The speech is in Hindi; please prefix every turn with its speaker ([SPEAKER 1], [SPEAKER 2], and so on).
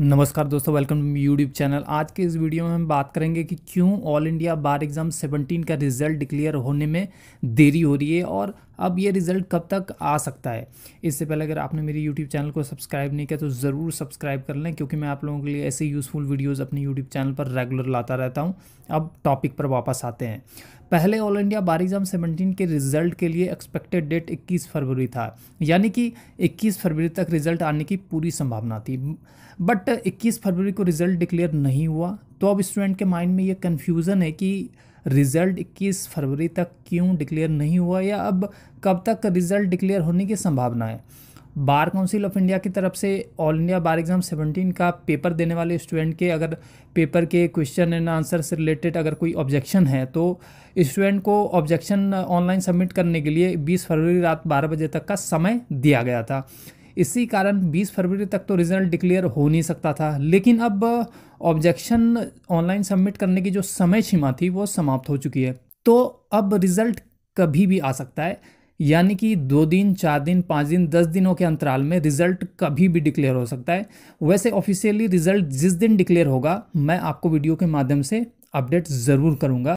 [SPEAKER 1] नमस्कार दोस्तों वेलकम टू यूट्यूब चैनल आज के इस वीडियो में हम बात करेंगे कि क्यों ऑल इंडिया बार एग्ज़ाम 17 का रिजल्ट डिक्लेयर होने में देरी हो रही है और अब ये रिज़ल्ट कब तक आ सकता है इससे पहले अगर आपने मेरी यूट्यूब चैनल को सब्सक्राइब नहीं किया तो ज़रूर सब्सक्राइब कर लें क्योंकि मैं आप लोगों के लिए ऐसे यूज़फुल वीडियोज़ अपने यूट्यूब चैनल पर रेगुलर लाता रहता हूँ अब टॉपिक पर वापस आते हैं पहले All India Bar Exam seventeen के रिज़ल्ट के लिए एक्सपेक्टेड डेट 21 फरवरी था यानी कि 21 फरवरी तक रिज़ल्ट आने की पूरी संभावना थी बट 21 फरवरी को रिज़ल्ट डिक्लेयर नहीं हुआ तो अब स्टूडेंट के माइंड में ये कन्फ्यूज़न है कि रिज़ल्ट 21 फरवरी तक क्यों डिक्लेयर नहीं हुआ या अब कब तक रिज़ल्ट डिक्लेयर होने की संभावना है बार काउंसिल ऑफ इंडिया की तरफ से ऑल इंडिया बार एग्ज़ाम 17 का पेपर देने वाले स्टूडेंट के अगर पेपर के क्वेश्चन एंड आंसर से रिलेटेड अगर कोई ऑब्जेक्शन है तो स्टूडेंट को ऑब्जेक्शन ऑनलाइन सबमिट करने के लिए 20 फरवरी रात 12 बजे तक का समय दिया गया था इसी कारण 20 फरवरी तक तो रिजल्ट डिक्लेयर हो नहीं सकता था लेकिन अब ऑब्जेक्शन ऑनलाइन सबमिट करने की जो समय सीमा थी वो समाप्त हो चुकी है तो अब रिजल्ट कभी भी आ सकता है यानी कि दो दिन चार दिन पाँच दिन दस दिनों के अंतराल में रिजल्ट कभी भी डिक्लेयर हो सकता है वैसे ऑफिशियली रिजल्ट जिस दिन डिक्लेयर होगा मैं आपको वीडियो के माध्यम से अपडेट ज़रूर करूँगा